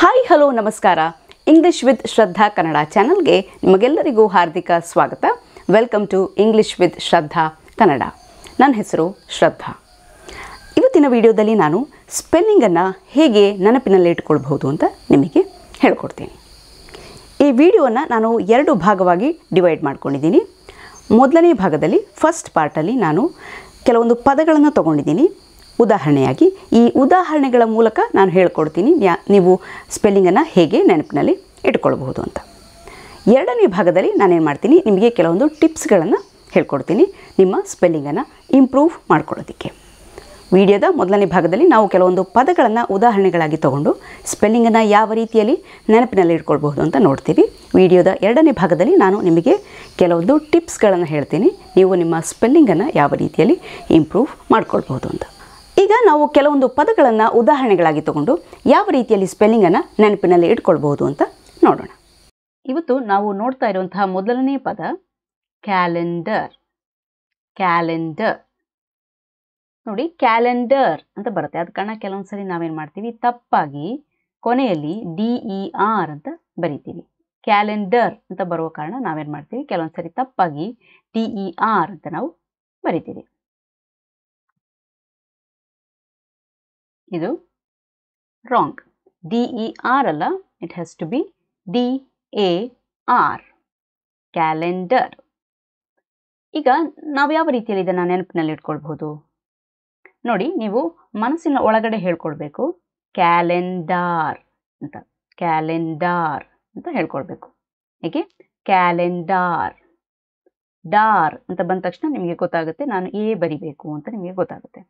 Hi hello ನಮಸ್ಕಾರ English with Shraddha Kannada ಚಾನಲ್ಗೆ ನಿಮಗೆಲ್ಲರಿಗೂ ಹಾರ್ದಿಕ ಸ್ವಾಗತ welcome to English with Shraddha Kannada ನನ್ನ ಹೆಸರು ಶ್ರದ್ಧಾ ಇವತ್ತಿನ ವಿಡಿಯೋದಲ್ಲಿ ನಾನು ಸ್ಪೆಲ್ಲಿಂಗನ್ನು ಹೇಗೆ ನೆನಪಿನಲ್ಲಿ ಇಟ್ಟುಕೊಳ್ಬಹುದು ಅಂತ ನಿಮಗೆ ಹೇಳ್ಕೊಡ್ತೀನಿ ಈ ವಿಡಿಯೋನ ನಾನು ಎರಡು ಭಾಗವಾಗಿ ಡಿವೈಡ್ ಮಾಡ್ಕೊಂಡಿದ್ದೀನಿ ಮೊದಲನೇ ಭಾಗದಲ್ಲಿ ಫಸ್ಟ್ ಪಾರ್ಟಲ್ಲಿ ನಾನು ಕೆಲವೊಂದು ಪದಗಳನ್ನು ತಗೊಂಡಿದ್ದೀನಿ ಉದಾಹರಣೆಯಾಗಿ ಈ ಉದಾಹರಣೆಗಳ ಮೂಲಕ ನಾನು ಹೇಳ್ಕೊಡ್ತೀನಿ ನೀವು ಸ್ಪೆಲ್ಲಿಂಗನ್ನು ಹೇಗೆ ನೆನಪಿನಲ್ಲಿ ಇಟ್ಕೊಳ್ಬಹುದು ಅಂತ ಎರಡನೇ ಭಾಗದಲ್ಲಿ ನಾನೇನು ಮಾಡ್ತೀನಿ ನಿಮಗೆ ಕೆಲವೊಂದು ಟಿಪ್ಸ್ಗಳನ್ನು ಹೇಳ್ಕೊಡ್ತೀನಿ ನಿಮ್ಮ ಸ್ಪೆಲ್ಲಿಂಗನ್ನು ಇಂಪ್ರೂವ್ ಮಾಡ್ಕೊಳ್ಳೋದಕ್ಕೆ ವಿಡಿಯೋದ ಮೊದಲನೇ ಭಾಗದಲ್ಲಿ ನಾವು ಕೆಲವೊಂದು ಪದಗಳನ್ನು ಉದಾಹರಣೆಗಳಾಗಿ ತಗೊಂಡು ಸ್ಪೆಲ್ಲಿಂಗನ್ನು ಯಾವ ರೀತಿಯಲ್ಲಿ ನೆನಪಿನಲ್ಲಿ ಇಟ್ಕೊಳ್ಬಹುದು ಅಂತ ನೋಡ್ತೀವಿ ವಿಡಿಯೋದ ಎರಡನೇ ಭಾಗದಲ್ಲಿ ನಾನು ನಿಮಗೆ ಕೆಲವೊಂದು ಟಿಪ್ಸ್ಗಳನ್ನು ಹೇಳ್ತೀನಿ ನೀವು ನಿಮ್ಮ ಸ್ಪೆಲ್ಲಿಂಗನ್ನು ಯಾವ ರೀತಿಯಲ್ಲಿ ಇಂಪ್ರೂವ್ ಮಾಡ್ಕೊಳ್ಬಹುದು ಅಂತ ಈಗ ನಾವು ಕೆಲವೊಂದು ಪದಗಳನ್ನು ಉದಾಹರಣೆಗಳಾಗಿ ತಗೊಂಡು ಯಾವ ರೀತಿಯಲ್ಲಿ ಸ್ಪೆಲ್ಲಿಂಗನ್ನು ನೆನಪಿನಲ್ಲಿ ಇಟ್ಕೊಳ್ಬಹುದು ಅಂತ ನೋಡೋಣ ಇವತ್ತು ನಾವು ನೋಡ್ತಾ ಇರುವಂತಹ ಮೊದಲನೇ ಪದ ಕ್ಯಾಲೆಂಡರ್ ಕ್ಯಾಲೆಂಡರ್ ನೋಡಿ ಕ್ಯಾಲೆಂಡರ್ ಅಂತ ಬರುತ್ತೆ ಅದ ಕಾರಣ ಕೆಲವೊಂದ್ಸರಿ ನಾವೇನು ಮಾಡ್ತೀವಿ ತಪ್ಪಾಗಿ ಕೊನೆಯಲ್ಲಿ ಡಿ ಇ ಆರ್ ಅಂತ ಬರಿತೀವಿ ಕ್ಯಾಲೆಂಡರ್ ಅಂತ ಬರುವ ಕಾರಣ ನಾವೇನು ಮಾಡ್ತೀವಿ ಕೆಲವೊಂದ್ಸರಿ ತಪ್ಪಾಗಿ ಡಿ ಇ ಆರ್ ಅಂತ ನಾವು ಬರಿತೀವಿ ಇದು ರಾಂಗ್ ಡಿ ಇ ಆರ್ ಅಲ್ಲ it has to be D A R calendar ಈಗ ನಾವು ಯಾವ ರೀತಿಯಲ್ಲಿ ಇದನ್ನು ನೆನಪಿನಲ್ಲಿ ಇಟ್ಕೊಳ್ಬಹುದು ನೋಡಿ ನೀವು ಮನಸ್ಸಿನ ಒಳಗಡೆ ಹೇಳ್ಕೊಳ್ಬೇಕು ಕ್ಯಾಲೆಂಡಾರ್ ಅಂತ ಕ್ಯಾಲೆಂಡಾರ್ ಅಂತ ಹೇಳ್ಕೊಳ್ಬೇಕು ಹೇಗೆ ಕ್ಯಾಲೆಂಡಾರ್ ಡಾರ್ ಅಂತ ಬಂದ ತಕ್ಷಣ ನಿಮಗೆ ಗೊತ್ತಾಗುತ್ತೆ ನಾನು ಎ ಬರಿಬೇಕು ಅಂತ ನಿಮಗೆ ಗೊತ್ತಾಗುತ್ತೆ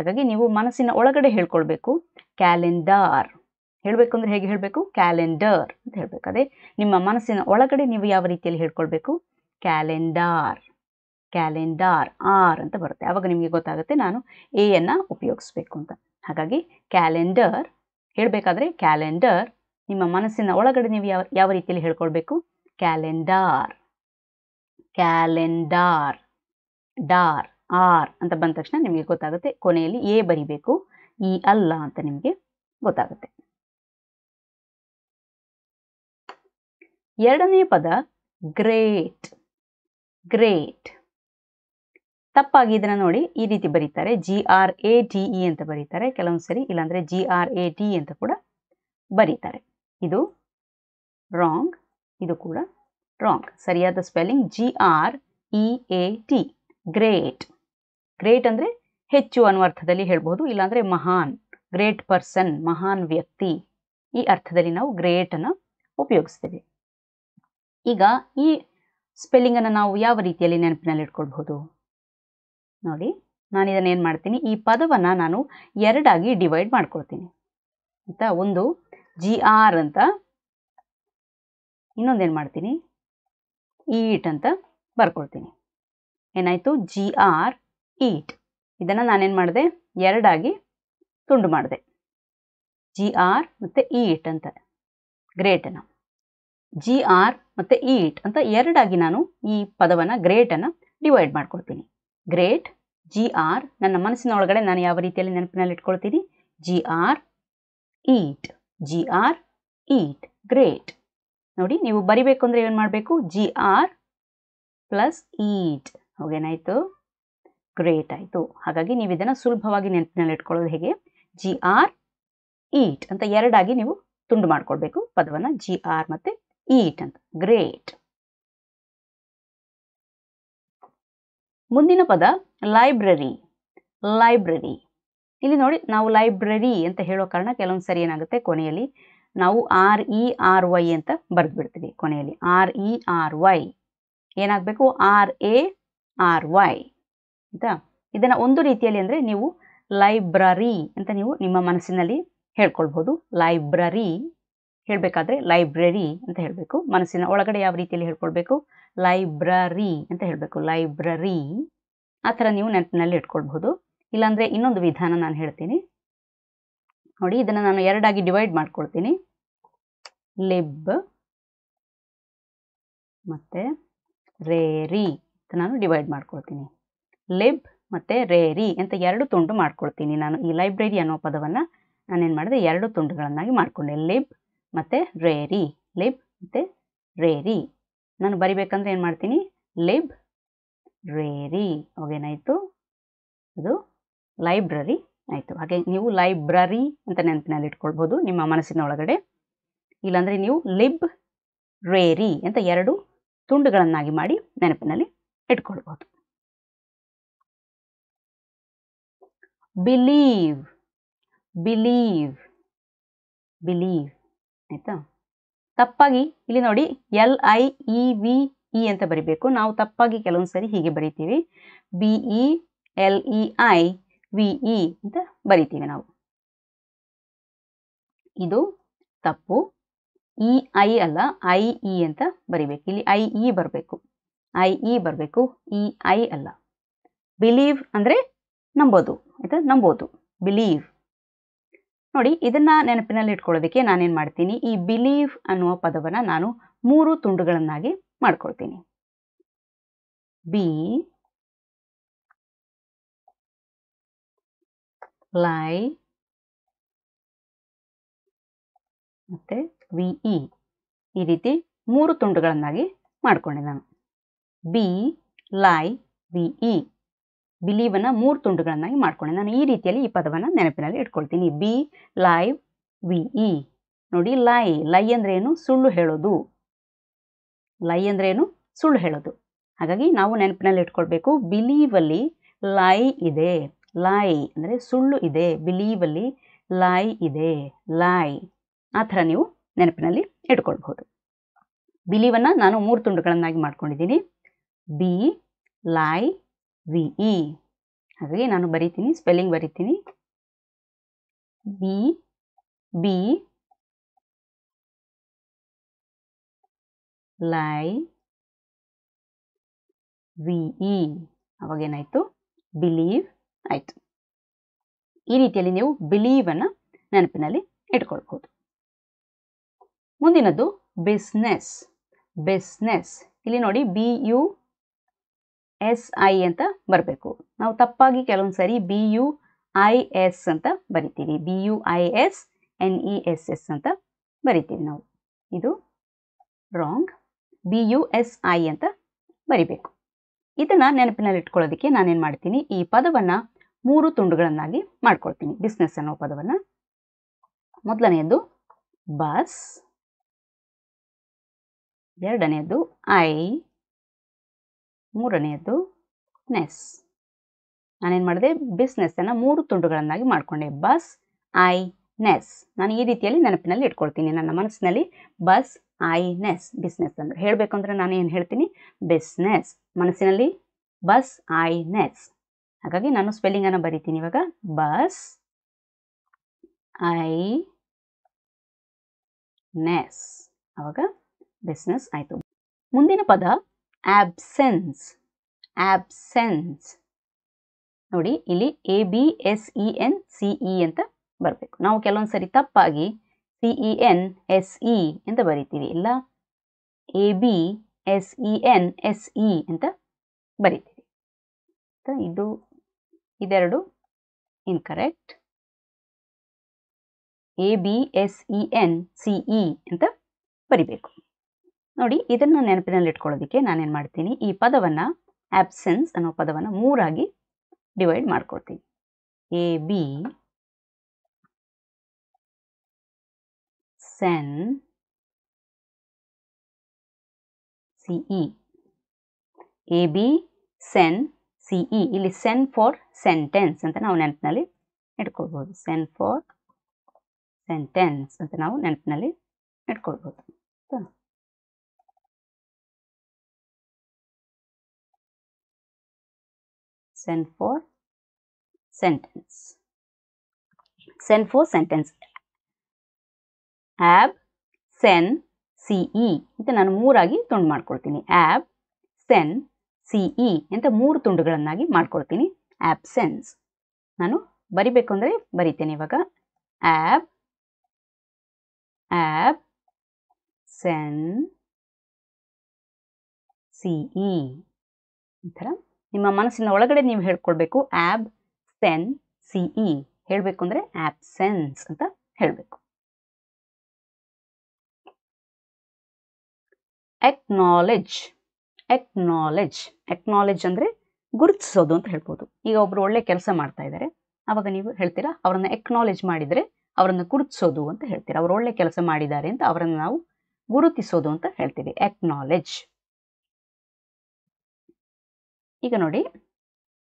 ಹಾಗಾಗಿ ನೀವು ಮನಸ್ಸಿನ ಒಳಗಡೆ ಹೇಳ್ಕೊಳ್ಬೇಕು ಕ್ಯಾಲೆಂಡರ್ ಹೇಳಬೇಕು ಅಂದ್ರೆ ಹೇಗೆ ಹೇಳಬೇಕು ಕ್ಯಾಲೆಂಡರ್ ಅಂತ ಹೇಳಬೇಕು ಅದೇ ನಿಮ್ಮ ಮನಸ್ಸಿನ ಒಳಗಡೆ ನೀವು ಯಾವ ರೀತಿಯಲ್ಲಿ ಹೇಳ್ಕೊಳ್ಬೇಕು ಕ್ಯಾಲೆಂಡಾರ್ ಕ್ಯಾಲೆಂಡಾರ್ ಆರ್ ಅಂತ ಬರುತ್ತೆ ಅವಾಗ ನಿಮಗೆ ಗೊತ್ತಾಗುತ್ತೆ ನಾನು ಎಯನ್ನು ಉಪಯೋಗಿಸ್ಬೇಕು ಅಂತ ಹಾಗಾಗಿ ಕ್ಯಾಲೆಂಡರ್ ಹೇಳಬೇಕಾದ್ರೆ ಕ್ಯಾಲೆಂಡರ್ ನಿಮ್ಮ ಮನಸ್ಸಿನ ಒಳಗಡೆ ನೀವು ಯಾವ ಯಾವ ರೀತಿಯಲ್ಲಿ ಹೇಳ್ಕೊಳ್ಬೇಕು ಕ್ಯಾಲೆಂಡಾರ್ ಕ್ಯಾಲೆಂಡಾರ್ ಡಾರ್ ಆರ್ ಅಂತ ಬಂದ ತಕ್ಷಣ ನಿಮಗೆ ಗೊತ್ತಾಗುತ್ತೆ ಕೊನೆಯಲ್ಲಿ ಎ ಬರಿಬೇಕು ಈ ಅಲ್ಲ ಅಂತ ನಿಮಗೆ ಗೊತ್ತಾಗುತ್ತೆ ಎರಡನೇ ಪದ ಗ್ರೇಟ್ ಗ್ರೇಟ್ ತಪ್ಪಾಗಿ ಇದನ್ನ ನೋಡಿ ಈ ರೀತಿ ಬರೀತಾರೆ G R A T E ಅಂತ ಬರೀತಾರೆ ಕೆಲವೊಂದು ಸರಿ ಇಲ್ಲಾಂದ್ರೆ ಜಿ ಆರ್ ಎ ಟಿ ಅಂತ ಕೂಡ ಬರೀತಾರೆ ಇದು ರಾಂಗ್ ಇದು ಕೂಡ ರಾಂಗ್ ಸರಿಯಾದ spelling G R E A T great great ಅಂದರೆ ಹೆಚ್ಚು ಅನ್ನೋ ಅರ್ಥದಲ್ಲಿ ಹೇಳ್ಬೋದು ಇಲ್ಲಾಂದರೆ ಮಹಾನ್ ಗ್ರೇಟ್ ಪರ್ಸನ್ ಮಹಾನ್ ವ್ಯಕ್ತಿ ಈ ಅರ್ಥದಲ್ಲಿ ನಾವು ಗ್ರೇಟನ್ನು ಉಪಯೋಗಿಸ್ತೇವೆ ಈಗ ಈ ಸ್ಪೆಲ್ಲಿಂಗನ್ನು ನಾವು ಯಾವ ರೀತಿಯಲ್ಲಿ ನೆನಪಿನಲ್ಲಿ ಇಟ್ಕೊಳ್ಬಹುದು ನೋಡಿ ನಾನು ಇದನ್ನ ಏನು ಮಾಡ್ತೀನಿ ಈ ಪದವನ್ನು ನಾನು ಎರಡಾಗಿ ಡಿವೈಡ್ ಮಾಡ್ಕೊಳ್ತೀನಿ ಆಯಿತಾ ಒಂದು ಜಿ ಆರ್ ಅಂತ ಇನ್ನೊಂದೇನು ಮಾಡ್ತೀನಿ ಈಟ್ ಅಂತ ಬರ್ಕೊಳ್ತೀನಿ ಏನಾಯಿತು ಜಿ ಆರ್ ಈಟ್ ಇದನ್ನು ನಾನೇನು ಮಾಡಿದೆ ಎರಡಾಗಿ ತುಂಡು ಮಾಡಿದೆ ಜಿ ಆರ್ ಮತ್ತು ಈಟ್ ಅಂತ ಗ್ರೇಟನ್ನು ಜಿ ಆರ್ ಮತ್ತು ಈಟ್ ಅಂತ ಎರಡಾಗಿ ನಾನು ಈ ಪದವನ್ನು ಗ್ರೇಟನ್ನು ಡಿವೈಡ್ ಮಾಡ್ಕೊಳ್ತೀನಿ ಗ್ರೇಟ್ ಜಿ ಆರ್ ನನ್ನ ಮನಸ್ಸಿನ ಒಳಗಡೆ ನಾನು ಯಾವ ರೀತಿಯಲ್ಲಿ ನೆನಪಿನಲ್ಲಿ ಇಟ್ಕೊಳ್ತೀನಿ G R eat G R eat great ನೋಡಿ ನೀವು ಬರಿಬೇಕು ಅಂದರೆ ಏನು ಮಾಡಬೇಕು ಜಿ ಆರ್ ಪ್ಲಸ್ ಈಟ್ ಹೋಗೇನಾಯಿತು ಗ್ರೇಟ್ ಆಯಿತು ಹಾಗಾಗಿ ನೀವು ಇದನ್ನು ಸುಲಭವಾಗಿ ನೆನಪಿನಲ್ಲಿ ಇಟ್ಕೊಳ್ಳೋದು ಹೇಗೆ ಜಿ ಆರ್ ಈಟ್ ಅಂತ ಎರಡಾಗಿ ನೀವು ತುಂಡು ಮಾಡ್ಕೊಳ್ಬೇಕು ಪದವನ್ನು ಜಿ ಆರ್ ಮತ್ತೆ ಈಟ್ ಅಂತ ಗ್ರೇಟ್ ಮುಂದಿನ ಪದ ಲೈಬ್ರರಿ ಲೈಬ್ರರಿ ಇಲ್ಲಿ ನೋಡಿ ನಾವು ಲೈಬ್ರರಿ ಅಂತ ಹೇಳೋ ಕಾರಣ ಕೆಲವೊಂದು ಸರಿ ಏನಾಗುತ್ತೆ ಕೊನೆಯಲ್ಲಿ ನಾವು ಆರ್ ಇ ಆರ್ ವೈ ಅಂತ ಬಿಡ್ತೀವಿ ಕೊನೆಯಲ್ಲಿ R E e R Y ಏನಾಗಬೇಕು ಆರ್ ಎ ಆರ್ ವೈ ಆಯಿತಾ ಇದನ್ನು ಒಂದು ರೀತಿಯಲ್ಲಿ ಅಂದರೆ ನೀವು ಲೈಬ್ರರಿ ಅಂತ ನೀವು ನಿಮ್ಮ ಮನಸ್ಸಿನಲ್ಲಿ ಹೇಳ್ಕೊಳ್ಬೋದು ಲೈಬ್ರರಿ ಹೇಳಬೇಕಾದ್ರೆ ಲೈಬ್ರರಿ ಅಂತ ಹೇಳಬೇಕು ಮನಸ್ಸಿನ ಒಳಗಡೆ ಯಾವ ರೀತಿಯಲ್ಲಿ ಹೇಳ್ಕೊಳ್ಬೇಕು ಲೈಬ್ರರಿ ಅಂತ ಹೇಳಬೇಕು ಲೈಬ್ರರಿ ಆ ಥರ ನೀವು ನೆನಪಿನಲ್ಲಿ ಇಟ್ಕೊಳ್ಬಹುದು ಇಲ್ಲಾಂದರೆ ಇನ್ನೊಂದು ವಿಧಾನ ನಾನು ಹೇಳ್ತೀನಿ ನೋಡಿ ಇದನ್ನು ನಾನು ಎರಡಾಗಿ ಡಿವೈಡ್ ಮಾಡ್ಕೊಳ್ತೀನಿ ಲಿಬ್ ಮತ್ತು ರೇರಿ ಅಂತ ನಾನು ಡಿವೈಡ್ ಮಾಡ್ಕೊಳ್ತೀನಿ ಲಿಬ್ ಮತ್ತು ರೇರಿ ಅಂತ ಎರಡು ತುಂಡು ಮಾಡ್ಕೊಳ್ತೀನಿ ನಾನು ಈ ಲೈಬ್ರರಿ ಅನ್ನೋ ಪದವನ್ನು ನಾನೇನು ಮಾಡಿದೆ ಎರಡು ತುಂಡುಗಳನ್ನಾಗಿ ಮಾಡಿಕೊಂಡೆ ಲಿಬ್ ಮತ್ತು ರೇರಿ ಲಿಬ್ ಮತ್ತು ರೇರಿ ನಾನು ಬರಿಬೇಕಂದ್ರೆ ಏನು ಮಾಡ್ತೀನಿ ಲಿಬ್ ರೇರಿ ಅವಾಗೇನಾಯಿತು ಅದು ಲೈಬ್ರರಿ ಆಯಿತು ಹಾಗೆ ನೀವು ಲೈಬ್ರರಿ ಅಂತ ನೆನಪಿನಲ್ಲಿ ಇಟ್ಕೊಳ್ಬೋದು ನಿಮ್ಮ ಮನಸ್ಸಿನ ಒಳಗಡೆ ಇಲ್ಲಾಂದರೆ ನೀವು ಲಿಬ್ ರೇರಿ ಅಂತ ಎರಡು ತುಂಡುಗಳನ್ನಾಗಿ ಮಾಡಿ ನೆನಪಿನಲ್ಲಿ ಇಟ್ಕೊಳ್ಬೋದು ಬಿಲೀವ್ ಬಿಲೀವ್ ಬಿಲೀವ್ ಆಯಿತಾ ತಪ್ಪಾಗಿ ಇಲ್ಲಿ ನೋಡಿ L I E V E ಅಂತ ಬರಿಬೇಕು ನಾವು ತಪ್ಪಾಗಿ ಕೆಲವೊಂದು ಸರಿ ಹೀಗೆ ಬರಿತೀವಿ B E e L E e I V E e ಅಂತ ಬರಿತೀವಿ ನಾವು ಇದು ತಪ್ಪು ಇ ಐ ಅಲ್ಲ ಐ ಇ ಅಂತ ಬರಿಬೇಕು ಇಲ್ಲಿ ಐ ಇ ಬರಬೇಕು ಐ ಇ ಬರಬೇಕು ಇ ಐ ಅಲ್ಲ ಬಿಲೀವ್ ಅಂದರೆ ನಂಬೋದು ಆಯಿತಾ ನಂಬೋದು ಬಿಲೀವ್ ನೋಡಿ ಇದನ್ನ ನೆನಪಿನಲ್ಲಿ ಇಟ್ಕೊಳ್ಳೋದಕ್ಕೆ ನಾನೇನು ಮಾಡ್ತೀನಿ ಈ ಬಿಲೀವ್ ಅನ್ನುವ ಪದವನ್ನು ನಾನು ಮೂರು ತುಂಡುಗಳನ್ನಾಗಿ ಮಾಡ್ಕೊಳ್ತೀನಿ ಬಿ ಲೈ ಮತ್ತೆ ವಿ ಇ e. ಈ ರೀತಿ ಮೂರು ತುಂಡುಗಳನ್ನಾಗಿ ಮಾಡ್ಕೊಂಡೆ ನಾನು ಬಿ ಲೈ ವಿ ಬಿಲೀವನ್ನು ಮೂರು ತುಂಡುಗಳನ್ನಾಗಿ ಮಾಡ್ಕೊಂಡೆ ನಾನು ಈ ರೀತಿಯಲ್ಲಿ ಈ ಪದವನ್ನು ನೆನಪಿನಲ್ಲಿ ಇಟ್ಕೊಳ್ತೀನಿ ಬಿ ಲೈವ್ ವಿ ಇ ನೋಡಿ ಲೈ ಲೈ ಅಂದ್ರೆ ಏನು ಸುಳ್ಳು ಹೇಳೋದು ಲೈ ಅಂದ್ರೆ ಏನು ಸುಳ್ಳು ಹೇಳೋದು ಹಾಗಾಗಿ ನಾವು ನೆನಪಿನಲ್ಲಿ ಇಟ್ಕೊಳ್ಬೇಕು ಬಿಲೀವಲ್ಲಿ ಲೈ ಇದೆ ಲೈ ಅಂದರೆ ಸುಳ್ಳು ಇದೆ ಬಿಲೀವಲ್ಲಿ ಲೈ ಇದೆ ಲೈ ಆ ಥರ ನೀವು ನೆನಪಿನಲ್ಲಿ ಇಟ್ಕೊಳ್ಬಹುದು ಬಿಲೀವನ್ನು ನಾನು ಮೂರು ತುಂಡುಗಳನ್ನಾಗಿ ಮಾಡ್ಕೊಂಡಿದ್ದೀನಿ B lie V E e. ಹಾಗಾಗಿ ನಾನು ಬರಿತೀನಿ ಸ್ಪೆಲ್ಲಿಂಗ್ ಬರಿತೀನಿ V B lie V E e. ಅವಾಗೇನಾಯಿತು ಬಿಲೀವ್ ಆಯ್ತು ಈ ರೀತಿಯಲ್ಲಿ ನೀವು ಬಿಲೀವ್ ಬಿಲೀವನ್ನು ನೆನಪಿನಲ್ಲಿ ಇಟ್ಕೊಳ್ಬಹುದು ಮುಂದಿನದು ಬಿಸ್ನೆಸ್ ಬಿಸ್ನೆಸ್ ಇಲ್ಲಿ ನೋಡಿ ಬಿ ಯು ಎಸ್ ಐ ಅಂತ ಬರಬೇಕು ನಾವು ತಪ್ಪಾಗಿ ಕೆಲವೊಂದು ಸರಿ ಬಿ ಯು ಐ ಎಸ್ ಅಂತ ಬರಿತೀವಿ B U I S N E e S S ಅಂತ ಬರಿತೀವಿ ನಾವು ಇದು wrong B U S I ಅಂತ ಬರಿಬೇಕು ಇದನ್ನು ನೆನಪಿನಲ್ಲಿ ಇಟ್ಕೊಳ್ಳೋದಕ್ಕೆ ನಾನೇನು ಮಾಡ್ತೀನಿ ಈ ಪದವನ್ನು ಮೂರು ತುಂಡುಗಳನ್ನಾಗಿ ಮಾಡ್ಕೊಳ್ತೀನಿ ಬಿಸ್ನೆಸ್ ಅನ್ನೋ ಪದವನ್ನು ಮೊದಲನೆಯದು ಬಸ್ ಎರಡನೆಯದು ಐ ಮೂರನೆಯದ್ದು ನೆಸ್ ನಾನೇನು ಮಾಡಿದೆ ಅನ್ನು ಮೂರು ತುಂಡುಗಳನ್ನಾಗಿ ಮಾಡಿಕೊಂಡೆ ಬಸ್ ಐ ನೆಸ್ ನಾನು ಈ ರೀತಿಯಲ್ಲಿ ನೆನಪಿನಲ್ಲಿ ಇಟ್ಕೊಳ್ತೀನಿ ನನ್ನ ಮನಸ್ಸಿನಲ್ಲಿ ಬಸ್ ಐ ನೆಸ್ ಬಿಸ್ನೆಸ್ ಅಂದರೆ ಅಂದ್ರೆ ನಾನು ಏನು ಹೇಳ್ತೀನಿ ಬಿಸ್ನೆಸ್ ಮನಸ್ಸಿನಲ್ಲಿ ಬಸ್ ಐ ನೆಸ್ ಹಾಗಾಗಿ ನಾನು ಸ್ಪೆಲ್ಲಿಂಗನ್ನು ಬರಿತೀನಿ ಇವಾಗ ಬಸ್ ಐ ನೆಸ್ ಅವಾಗ ಬಿಸ್ನೆಸ್ ಆಯಿತು ಮುಂದಿನ ಪದ ಆಬ್ಸೆನ್ಸ್ ಆಬ್ಸೆನ್ಸ್ ನೋಡಿ ಇಲ್ಲಿ A B S E N C E ಅಂತ ಬರಬೇಕು ನಾವು ಕೆಲವೊಂದು ಸರಿ ತಪ್ಪಾಗಿ C E N S E ಅಂತ ಬರಿತೀವಿ ಇಲ್ಲ A B S E N S E ಅಂತ ಬರಿತೀವಿ ಇದು ಇದೆರಡು incorrect A B S E N C E ಅಂತ ಬರಿಬೇಕು ನೋಡಿ ಇದನ್ನ ನೆನಪಿನಲ್ಲಿ ಇಟ್ಕೊಳ್ಳೋದಕ್ಕೆ ನಾನೇನು ಮಾಡ್ತೀನಿ ಈ ಪದವನ್ನು ಆಬ್ಸೆನ್ಸ್ ಅನ್ನೋ ಪದವನ್ನು ಮೂರಾಗಿ ಡಿವೈಡ್ ಮಾಡ್ಕೊಳ್ತೀನಿ A B sen C E A B sen C E ಇಲ್ಲಿ ಸೆನ್ ಫಾರ್ ಸೆಂಟೆನ್ಸ್ ಅಂತ ನಾವು ನೆನಪಿನಲ್ಲಿ ಇಟ್ಕೊಳ್ಬಹುದು ಸೆನ್ ಫಾರ್ ಸೆಂಟೆನ್ಸ್ ಅಂತ ನಾವು ನೆನಪಿನಲ್ಲಿ ಇಟ್ಕೊಳ್ಬೋದು send for sentence. Send for sentence. ab sen C E ಅಂತ ನಾನು ಮೂರಾಗಿ ತುಂಡು ಮಾಡ್ಕೊಳ್ತೀನಿ ab ಸೆನ್ ಸಿ ಇ ಅಂತ ಮೂರು ತುಂಡುಗಳನ್ನಾಗಿ ಮಾಡ್ಕೊಳ್ತೀನಿ ಆ್ಯಬ್ಸೆನ್ಸ್ ನಾನು ಬರಿಬೇಕು ಅಂದರೆ ಬರಿತೇನೆ ಇವಾಗ ಆ್ಯಬ್ ಆ್ಯಬ್ ಸೆನ್ ಸಿ ಈ ಥರ ನಿಮ್ಮ ಮನಸ್ಸಿನ ಒಳಗಡೆ ನೀವು ಹೇಳ್ಕೊಳ್ಬೇಕು ಆಬ್ ಸೆನ್ ಸಿಇ ಹೇಳಬೇಕು ಅಂದರೆ ಆಬ್ಸೆನ್ಸ್ ಅಂತ ಹೇಳಬೇಕು ಎಕ್ನಾಲೆಜ್ ಎಕ್ನಾಲೆಜ್ ಎಕ್ನಾಲೆಜ್ ಅಂದ್ರೆ ಗುರುತಿಸೋದು ಅಂತ ಹೇಳ್ಬೋದು ಈಗ ಒಬ್ರು ಒಳ್ಳೆ ಕೆಲಸ ಮಾಡ್ತಾ ಇದ್ದಾರೆ ಅವಾಗ ನೀವು ಹೇಳ್ತೀರಾ ಅವರನ್ನು ಎಕ್ನಾಲೆಜ್ ಮಾಡಿದರೆ ಅವರನ್ನು ಗುರುತಿಸೋದು ಅಂತ ಹೇಳ್ತೀರಾ ಅವ್ರು ಒಳ್ಳೆ ಕೆಲಸ ಮಾಡಿದ್ದಾರೆ ಅಂತ ಅವರನ್ನು ನಾವು ಗುರುತಿಸೋದು ಅಂತ ಹೇಳ್ತೀವಿ ಎಕ್ನಾಲೆಜ್ ಈಗ ನೋಡಿ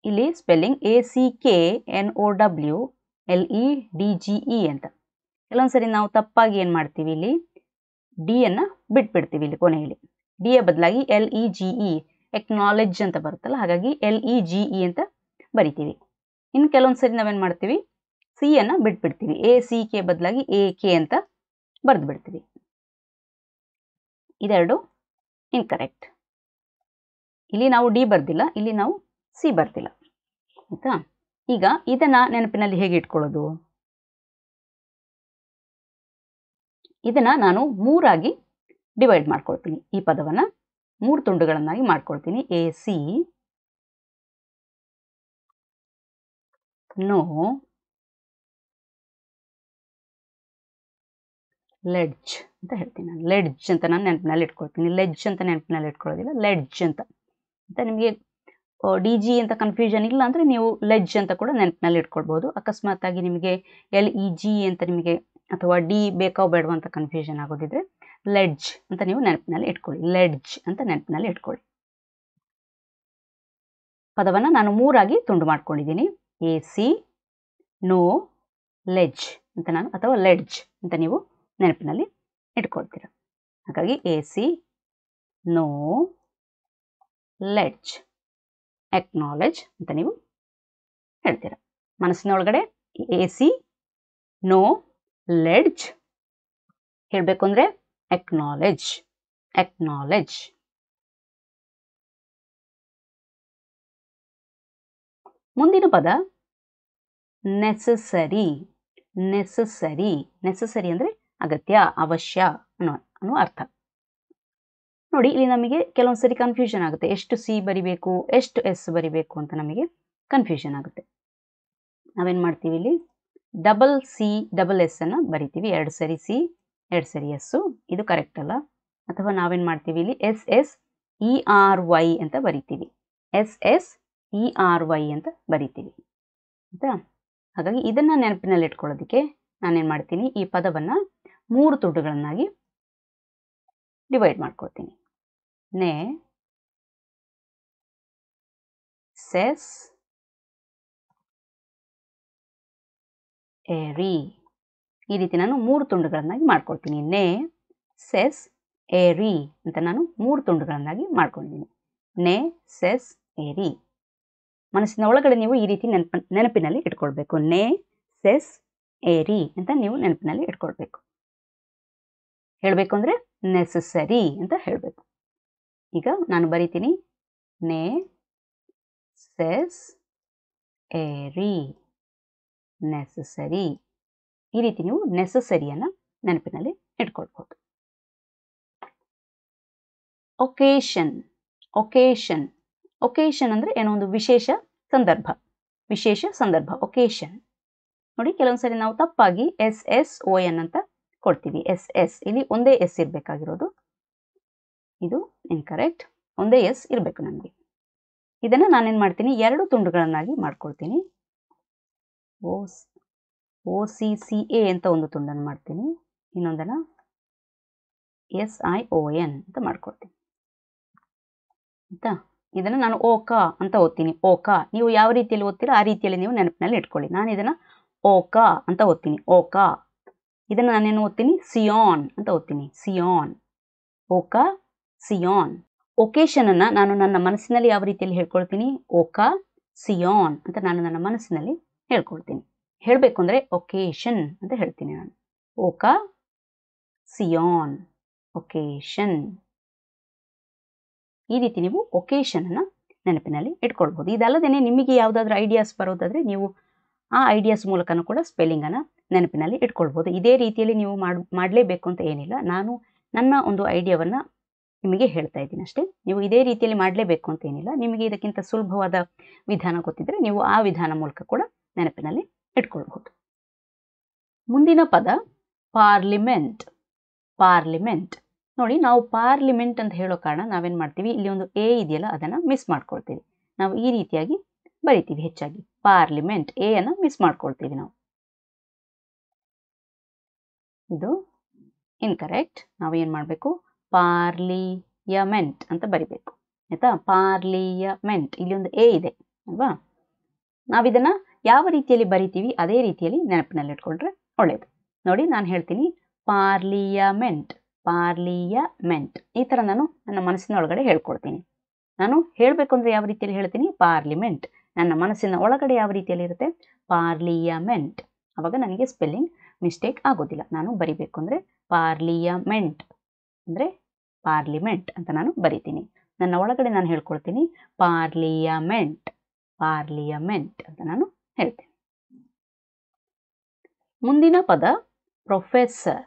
ಇಲ್ಲಿ spelling A C K N O W L E D G E ಅಂತ ಕೆಲವೊಂದು ಸರಿ ನಾವು ತಪ್ಪಾಗಿ ಏನು ಮಾಡ್ತೀವಿ ಇಲ್ಲಿ ಡಿಯನ್ನು ಬಿಟ್ಬಿಡ್ತೀವಿ ಇಲ್ಲಿ ಕೊನೆಯಲ್ಲಿ ಡಿ ಎ ಬದಲಾಗಿ L E G E acknowledge ಅಂತ ಬರುತ್ತಲ್ಲ ಹಾಗಾಗಿ ಎಲ್ ಇ ಜಿ ಇ ಅಂತ ಬರಿತೀವಿ ಇನ್ನು ಕೆಲವೊಂದು ಸರಿ ನಾವೇನು ಮಾಡ್ತೀವಿ ಸಿ ಅನ್ನು ಬಿಟ್ಬಿಡ್ತೀವಿ ಎ ಸಿ ಕೆ ಬದಲಾಗಿ ಎ ಕೆ ಅಂತ ಬರೆದು ಬಿಡ್ತೀವಿ ಇದೆರಡು ಇನ್ಕರೆಕ್ಟ್ ಇಲ್ಲಿ ನಾವು ಡಿ ಬರ್ದಿಲ್ಲ ಇಲ್ಲಿ ನಾವು ಸಿ ಬರ್ದಿಲ್ಲ ಆಯ್ತಾ ಈಗ ಇದನ್ನ ನೆನಪಿನಲ್ಲಿ ಹೇಗೆ ಇಟ್ಕೊಳ್ಳೋದು ಇದನ್ನ ನಾನು ಮೂರಾಗಿ ಡಿವೈಡ್ ಮಾಡ್ಕೊಳ್ತೀನಿ ಈ ಪದವನ್ನ ಮೂರು ತುಂಡುಗಳನ್ನಾಗಿ ಮಾಡ್ಕೊಳ್ತೀನಿ ಎ ಸಿ ನೋ ಲೆಡ್ಜ್ ಅಂತ ಹೇಳ್ತೀನಿ ನಾನು ಲೆಡ್ಜ್ ಅಂತ ನಾನು ನೆನಪಿನಲ್ಲಿ ಇಟ್ಕೊಳ್ತೀನಿ ಲೆಡ್ಜ್ ಅಂತ ನೆನಪಿನಲ್ಲಿ ಇಟ್ಕೊಳ್ಳೋದಿಲ್ಲ ಲೆಡ್ಜ್ ಅಂತ ಅಂತ ನಿಮಗೆ ಡಿ ಜಿ ಅಂತ ಕನ್ಫ್ಯೂಷನ್ ಇಲ್ಲ ಅಂದರೆ ನೀವು ಲೆಜ್ ಅಂತ ಕೂಡ ನೆನಪಿನಲ್ಲಿ ಇಟ್ಕೊಳ್ಬೋದು ಅಕಸ್ಮಾತ್ ಆಗಿ ನಿಮಗೆ ಎಲ್ ಇ e ಜಿ ಅಂತ ನಿಮಗೆ ಅಥವಾ ಡಿ ಬೇಕೋ ಬೇಡವ ಅಂತ ಕನ್ಫ್ಯೂಷನ್ ಆಗೋದಿದ್ರೆ ಲೆಡ್ಜ್ ಅಂತ ನೀವು ನೆನಪಿನಲ್ಲಿ ಇಟ್ಕೊಳ್ಳಿ ಲೆಡ್ಜ್ ಅಂತ ನೆನಪಿನಲ್ಲಿ ಇಟ್ಕೊಳ್ಳಿ ಪದವನ್ನು ನಾನು ಮೂರಾಗಿ ತುಂಡು ಮಾಡ್ಕೊಂಡಿದ್ದೀನಿ ಎ ಸಿ ನೋ ಲೆಜ್ ಅಂತ ನಾನು ಅಥವಾ ಲೆಡ್ಜ್ ಅಂತ ನೀವು ನೆನಪಿನಲ್ಲಿ ಇಟ್ಕೊಳ್ತೀರ ಹಾಗಾಗಿ A C no ledge acknowledge ಅಂತ ನೀವು ಹೇಳ್ತೀರ ಮನಸ್ಸಿನ ಒಳಗಡೆ ಎ ಸಿ ನೋ ಲೆಡ್ಜ್ ಹೇಳಬೇಕು ಅಂದ್ರೆ ಎಕ್ನಾಲೆಜ್ ಎಕ್ನಾಲೆಜ್ ಮುಂದಿನ ಪದ ನೆಸಸರಿ ನೆಸಸರಿ ನೆಸಸರಿ ಅಂದ್ರೆ ಅಗತ್ಯ ಅವಶ್ಯ ಅನ್ನೋ ಅನ್ನೋ ಅರ್ಥ ನೋಡಿ ಇಲ್ಲಿ ನಮಗೆ ಕೆಲವೊಂದು ಸರಿ ಕನ್ಫ್ಯೂಷನ್ ಆಗುತ್ತೆ ಎಷ್ಟು ಸಿ ಬರಿಬೇಕು ಎಷ್ಟು ಎಸ್ ಬರಿಬೇಕು ಅಂತ ನಮಗೆ ಕನ್ಫ್ಯೂಷನ್ ಆಗುತ್ತೆ ನಾವೇನು ಮಾಡ್ತೀವಿ ಇಲ್ಲಿ ಡಬಲ್ ಸಿ ಡಬಲ್ ಎಸ್ ಅನ್ನು ಬರಿತೀವಿ ಎರಡು ಸರಿ ಸಿ ಎರಡು ಸರಿ ಎಸ್ಸು ಇದು ಕರೆಕ್ಟ್ ಅಲ್ಲ ಅಥವಾ ನಾವೇನು ಮಾಡ್ತೀವಿ ಇಲ್ಲಿ S S E R Y ಅಂತ ಬರಿತೀವಿ S S E R Y ಅಂತ ಬರಿತೀವಿ ಆಯಿತಾ ಹಾಗಾಗಿ ಇದನ್ನು ನೆನಪಿನಲ್ಲಿ ಇಟ್ಕೊಳ್ಳೋದಕ್ಕೆ ನಾನೇನು ಮಾಡ್ತೀನಿ ಈ ಪದವನ್ನು ಮೂರು ತುಂಡುಗಳನ್ನಾಗಿ ಡಿವೈಡ್ ಮಾಡ್ಕೊಳ್ತೀನಿ ne ses ಏರಿ ಈ ರೀತಿ ನಾನು ಮೂರು ತುಂಡುಗಳನ್ನಾಗಿ ಮಾಡ್ಕೊಳ್ತೀನಿ ನೆ ಸೆಸ್ ಏರಿ ಅಂತ ನಾನು ಮೂರು ತುಂಡುಗಳನ್ನಾಗಿ ಮಾಡ್ಕೊಂಡಿದ್ದೀನಿ ನೆ ಸೆಸ್ ಏರಿ ಮನಸ್ಸಿನ ಒಳಗಡೆ ನೀವು ಈ ರೀತಿ ನೆನಪ ನೆನಪಿನಲ್ಲಿ ಇಟ್ಕೊಳ್ಬೇಕು ನೆ ಸೆಸ್ ಏರಿ ಅಂತ ನೀವು ನೆನಪಿನಲ್ಲಿ ಇಟ್ಕೊಳ್ಬೇಕು ಹೇಳಬೇಕು ಅಂದರೆ ನೆಸಸರಿ ಅಂತ ಹೇಳಬೇಕು ಈಗ ನಾನು ಬರಿತೀನಿ ನೆ ಸೆಸ್ ಎರಿ ನೆಸಸರಿ ಈ ರೀತಿ ನೀವು ನೆಸಸರಿಯನ್ನು ನೆನಪಿನಲ್ಲಿ ಇಟ್ಕೊಳ್ಬಹುದು ಒಕೇಶನ್ ಒಕೇಶನ್ ಒಕೇಶನ್ ಅಂದರೆ ಏನೋ ಒಂದು ವಿಶೇಷ ಸಂದರ್ಭ ವಿಶೇಷ ಸಂದರ್ಭ ಒಕೇಶನ್ ನೋಡಿ ಕೆಲವೊಂದ್ಸರಿ ನಾವು ತಪ್ಪಾಗಿ ಎಸ್ ಎಸ್ ಓ ಎನ್ ಅಂತ ಕೊಡ್ತೀವಿ ಎಸ್ ಎಸ್ ಇಲ್ಲಿ ಒಂದೇ ಎಸ್ ಇರಬೇಕಾಗಿರೋದು ಇದು ಇನ್ಕರೆಕ್ಟ್ ಒಂದೇ ಎಸ್ ಇರಬೇಕು ನನಗೆ ಇದನ್ನು ನಾನೇನು ಮಾಡ್ತೀನಿ ಎರಡು ತುಂಡುಗಳನ್ನಾಗಿ ಮಾಡ್ಕೊಳ್ತೀನಿ O O C C A ಅಂತ ಒಂದು ತುಂಡನ್ನು ಮಾಡ್ತೀನಿ ಇನ್ನೊಂದನ್ನು ಎಸ್ ಐ ಓ ಎನ್ ಅಂತ ಮಾಡ್ಕೊಳ್ತೀನಿ ಆಯಿತಾ ಇದನ್ನು ನಾನು ಓಕಾ ಅಂತ ಓದ್ತೀನಿ ಓಕಾ ನೀವು ಯಾವ ರೀತಿಯಲ್ಲಿ ಓದ್ತೀರೋ ಆ ರೀತಿಯಲ್ಲಿ ನೀವು ನೆನಪಿನಲ್ಲಿ ಇಟ್ಕೊಳ್ಳಿ ನಾನು ಇದನ್ನು ಓಕಾ ಅಂತ ಓದ್ತೀನಿ ಓಕಾ ಇದನ್ನು ನಾನೇನು ಓದ್ತೀನಿ ಸಿಯೋನ್ ಅಂತ ಓದ್ತೀನಿ ಸಿಯೋನ್ ಓಕಾ ಸಿಯಾನ್ ಒಕೇಶನ್ ಅನ್ನ ನಾನು ನನ್ನ ಮನಸ್ಸಿನಲ್ಲಿ ಯಾವ ರೀತಿಯಲ್ಲಿ ಹೇಳ್ಕೊಳ್ತೀನಿ ಓಕಾ ಸಿಯಾನ್ ಅಂತ ನಾನು ನನ್ನ ಮನಸ್ಸಿನಲ್ಲಿ ಹೇಳ್ಕೊಳ್ತೀನಿ ಹೇಳಬೇಕು ಅಂದರೆ ಒಕೇಶನ್ ಅಂತ ಹೇಳ್ತೀನಿ ನಾನು ಓಕ ಸಿಯಾನ್ ಒಕೇಶನ್ ಈ ರೀತಿ ನೀವು ಒಕೇಶನನ್ನು ನೆನಪಿನಲ್ಲಿ ಇಟ್ಕೊಳ್ಬೋದು ಇದಲ್ಲದೇ ನಿಮಗೆ ಯಾವುದಾದ್ರೂ ಐಡಿಯಾಸ್ ಬರೋದಾದರೆ ನೀವು ಆ ಐಡಿಯಾಸ್ ಮೂಲಕನೂ ಕೂಡ ಸ್ಪೆಲ್ಲಿಂಗನ್ನು ನೆನಪಿನಲ್ಲಿ ಇಟ್ಕೊಳ್ಬೋದು ಇದೇ ರೀತಿಯಲ್ಲಿ ನೀವು ಮಾಡ್ ಮಾಡಲೇಬೇಕು ಅಂತ ಏನಿಲ್ಲ ನಾನು ನನ್ನ ಒಂದು ಐಡಿಯಾವನ್ನು ನಿಮಗೆ ಹೇಳ್ತಾ ಇದ್ದೀನಿ ಅಷ್ಟೇ ನೀವು ಇದೇ ರೀತಿಯಲ್ಲಿ ಮಾಡಲೇಬೇಕು ಅಂತ ಏನಿಲ್ಲ ನಿಮಗೆ ಇದಕ್ಕಿಂತ ಸುಲಭವಾದ ವಿಧಾನ ಗೊತ್ತಿದ್ರೆ ನೀವು ಆ ವಿಧಾನ ಮೂಲಕ ಕೂಡ ನೆನಪಿನಲ್ಲಿ ಇಟ್ಕೊಳ್ಬಹುದು ಮುಂದಿನ ಪದ ಪಾರ್ಲಿಮೆಂಟ್ ಪಾರ್ಲಿಮೆಂಟ್ ನೋಡಿ ನಾವು ಪಾರ್ಲಿಮೆಂಟ್ ಅಂತ ಹೇಳೋ ಕಾರಣ ನಾವೇನು ಮಾಡ್ತೀವಿ ಇಲ್ಲಿ ಒಂದು ಎ ಇದೆಯಲ್ಲ ಅದನ್ನು ಮಿಸ್ ಮಾಡ್ಕೊಳ್ತೀವಿ ನಾವು ಈ ರೀತಿಯಾಗಿ ಬರಿತೀವಿ ಹೆಚ್ಚಾಗಿ ಪಾರ್ಲಿಮೆಂಟ್ ಎ ಅನ್ನ ಮಿಸ್ ಮಾಡ್ಕೊಳ್ತೀವಿ ನಾವು ಇದು ಇನ್ಕರೆಕ್ಟ್ ನಾವು ಏನು ಮಾಡಬೇಕು ಪಾರ್ಲಿಯಮೆಂಟ್ ಅಂತ ಬರಿಬೇಕು ಆಯಿತಾ ಪಾರ್ಲಿಯಮೆಂಟ್ ಇಲ್ಲಿ ಒಂದು ಎ ಇದೆ ಅಲ್ವಾ ನಾವಿದನ್ನು ಯಾವ ರೀತಿಯಲ್ಲಿ ಬರಿತೀವಿ ಅದೇ ರೀತಿಯಲ್ಲಿ ಇಟ್ಕೊಂಡ್ರೆ ಒಳ್ಳೆಯದು ನೋಡಿ ನಾನು ಹೇಳ್ತೀನಿ ಪಾರ್ಲಿಯಮೆಂಟ್ ಪಾರ್ಲಿಯಮೆಂಟ್ ಈ ಥರ ನಾನು ನನ್ನ ಮನಸ್ಸಿನ ಒಳಗಡೆ ಹೇಳ್ಕೊಡ್ತೀನಿ ನಾನು ಹೇಳಬೇಕು ಅಂದರೆ ಯಾವ ರೀತಿಯಲ್ಲಿ ಹೇಳ್ತೀನಿ ಪಾರ್ಲಿಮೆಂಟ್ ನನ್ನ ಮನಸ್ಸಿನ ಒಳಗಡೆ ಯಾವ ರೀತಿಯಲ್ಲಿ ಇರುತ್ತೆ ಪಾರ್ಲಿಯಮೆಂಟ್ ಆವಾಗ ನನಗೆ ಸ್ಪೆಲ್ಲಿಂಗ್ ಮಿಸ್ಟೇಕ್ ಆಗೋದಿಲ್ಲ ನಾನು ಬರಿಬೇಕು ಅಂದರೆ ಪಾರ್ಲಿಯಮೆಂಟ್ ಅಂದರೆ ಪಾರ್ಲಿಮೆಂಟ್ ಅಂತ ನಾನು ಬರಿತೀನಿ ನನ್ನ ಒಳಗಡೆ ನಾನು ಹೇಳ್ಕೊಳ್ತೀನಿ ಪಾರ್ಲಿಯಮೆಂಟ್ ಪಾರ್ಲಿಯಮೆಂಟ್ ಅಂತ ನಾನು ಹೇಳ್ತೀನಿ ಮುಂದಿನ ಪದ ಪ್ರೊಫೆಸರ್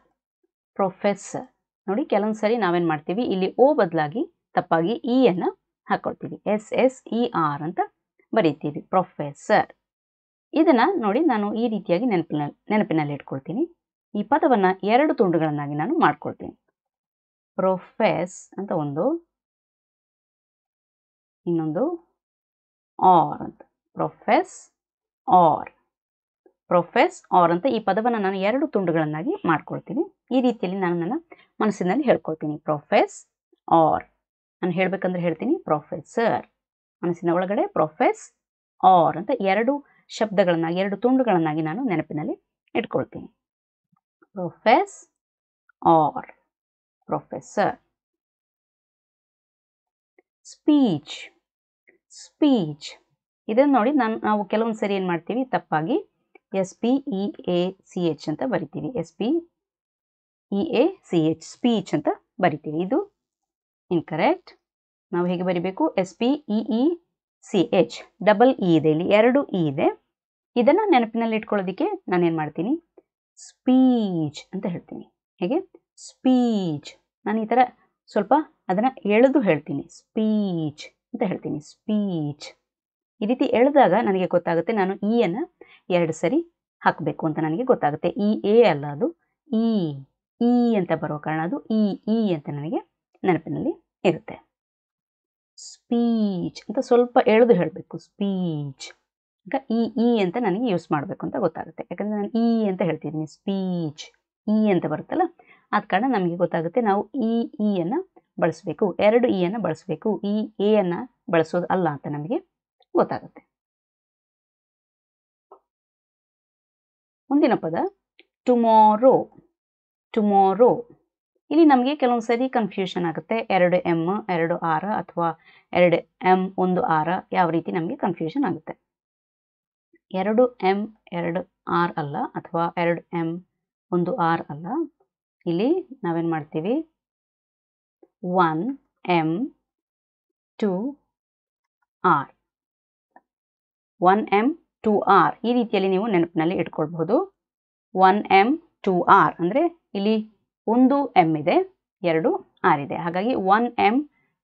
ಪ್ರೊಫೆಸರ್ ನೋಡಿ ಕೆಲವೊಂದು ಸರಿ ನಾವೇನು ಮಾಡ್ತೀವಿ ಇಲ್ಲಿ ಓ ಬದಲಾಗಿ ತಪ್ಪಾಗಿ ಇ ಅನ್ನು ಹಾಕೊಳ್ತೀವಿ ಎಸ್ ಎಸ್ ಇ ಆರ್ ಅಂತ ಬರೀತೀವಿ ಪ್ರೊಫೆಸರ್ ಇದನ್ನ ನೋಡಿ ನಾನು ಈ ರೀತಿಯಾಗಿ ನೆನಪಿನ ನೆನಪಿನಲ್ಲಿ ಇಟ್ಕೊಳ್ತೀನಿ ಈ ಪದವನ್ನು ಎರಡು ತುಂಡುಗಳನ್ನಾಗಿ ನಾನು ಮಾಡ್ಕೊಳ್ತೀನಿ ಪ್ರೊಫೆಸ್ ಅಂತ ಒಂದು ಇನ್ನೊಂದು ಆರ್ ಅಂತ ಪ್ರೊಫೆಸ್ ಆರ್ ಪ್ರೊಫೆಸ್ ಆರ್ ಅಂತ ಈ ಪದವನ್ನು ನಾನು ಎರಡು ತುಂಡುಗಳನ್ನಾಗಿ ಮಾಡ್ಕೊಳ್ತೀನಿ ಈ ರೀತಿಯಲ್ಲಿ ನಾನು ನನ್ನ ಮನಸ್ಸಿನಲ್ಲಿ ಹೇಳ್ಕೊಳ್ತೀನಿ ಪ್ರೊಫೆಸ್ ಆರ್ ನಾನು ಹೇಳ್ಬೇಕಂದ್ರೆ ಹೇಳ್ತೀನಿ ಪ್ರೊಫೆಸರ್ ಮನಸ್ಸಿನ ಒಳಗಡೆ ಪ್ರೊಫೆಸ್ ಆರ್ ಅಂತ ಎರಡು ಶಬ್ದಗಳನ್ನಾಗಿ ಎರಡು ತುಂಡುಗಳನ್ನಾಗಿ ನಾನು ನೆನಪಿನಲ್ಲಿ ಇಟ್ಕೊಳ್ತೀನಿ profess R professor speech speech ಇದನ್ನು ನೋಡಿ ನಾನು ನಾವು ಕೆಲವೊಂದು ಸರಿ ಏನು ಮಾಡ್ತೀವಿ ತಪ್ಪಾಗಿ S P E A C H ಅಂತ ಬರಿತೀವಿ S P E A C H speech ಅಂತ ಬರಿತೀವಿ ಇದು ಇನ್ಕರೆಕ್ಟ್ ನಾವು ಹೇಗೆ ಬರಿಬೇಕು S P E E C H double E ಇದೆ ಇಲ್ಲಿ ಎರಡು ಇ e ಇದೆ ಇದನ್ನು ನೆನಪಿನಲ್ಲಿ ಇಟ್ಕೊಳ್ಳೋದಕ್ಕೆ ನಾನೇನು ಮಾಡ್ತೀನಿ ಸ್ಪೀಚ್ ಅಂತ ಹೇಳ್ತೀನಿ ಹೇಗೆ ಸ್ಪೀಚ್ ನಾನು ಈ ಥರ ಸ್ವಲ್ಪ ಅದನ್ನು ಎಳೆದು ಹೇಳ್ತೀನಿ ಸ್ಪೀಚ್ ಅಂತ ಹೇಳ್ತೀನಿ ಸ್ಪೀಚ್ ಈ ರೀತಿ ಎಳೆದಾಗ ನನಗೆ ಗೊತ್ತಾಗುತ್ತೆ ನಾನು ಇಯನ್ನು ಎರಡು ಸರಿ ಹಾಕಬೇಕು ಅಂತ ನನಗೆ ಗೊತ್ತಾಗುತ್ತೆ ಇ ಎ ಅಲ್ಲ ಅದು ಇ ಇ ಅಂತ ಬರೋ ಕಾರಣ ಅದು ಇ ಇ ಅಂತ ನನಗೆ ನೆನಪಿನಲ್ಲಿ ಇರುತ್ತೆ ಸ್ಪೀಚ್ ಅಂತ ಸ್ವಲ್ಪ ಎಳೆದು ಹೇಳಬೇಕು ಸ್ಪೀಚ್ ಈಗ ಇ ಇ ಅಂತ ನನಗೆ ಯೂಸ್ ಮಾಡಬೇಕು ಅಂತ ಗೊತ್ತಾಗುತ್ತೆ ಯಾಕಂದರೆ ನಾನು ಇ ಅಂತ ಹೇಳ್ತಿದ್ದೀನಿ ಸ್ಪೀಚ್ ಇ ಅಂತ ಬರುತ್ತಲ್ಲ ಆದ ಕಾರಣ ನಮಗೆ ಗೊತ್ತಾಗುತ್ತೆ ನಾವು ಇ ಅನ್ನ ಬಳಸಬೇಕು ಎರಡು ಇಯನ್ನು ಬಳಸಬೇಕು ಈ ಅನ್ನ ಬಳಸೋದು ಅಲ್ಲ ಅಂತ ನಮಗೆ ಗೊತ್ತಾಗುತ್ತೆ ಮುಂದಿನ ಪದ ಟುಮಾರೋ ಟುಮಾರೋ ಇಲ್ಲಿ ನಮಗೆ ಕೆಲವೊಂದು ಸರಿ ಕನ್ಫ್ಯೂಷನ್ ಆಗುತ್ತೆ ಎರಡು ಎಮ್ ಎರಡು ಆರ ಅಥವಾ ಎರಡು ಎಂ ಒಂದು ಆರ ಯಾವ ರೀತಿ ನಮಗೆ ಕನ್ಫ್ಯೂಷನ್ ಆಗುತ್ತೆ ಎರಡು ಎಂ ಎರಡು ಆರ್ ಅಲ್ಲ ಅಥವಾ ಎರಡು ಎಮ್ ಒಂದು ಆರ್ ಅಲ್ಲ ಇಲ್ಲಿ ನಾವೇನು ಮಾಡ್ತೀವಿ one M two R one M two R ಈ ರೀತಿಯಲ್ಲಿ ನೀವು ನೆನಪಿನಲ್ಲಿ ಇಟ್ಕೊಳ್ಬಹುದು ಒನ್ ಎಮ್ ಟು ಆರ್ ಅಂದರೆ ಇಲ್ಲಿ ಒಂದು ಎಮ್ ಇದೆ ಎರಡು ಆರ್ ಇದೆ ಹಾಗಾಗಿ ಒನ್ ಎಮ್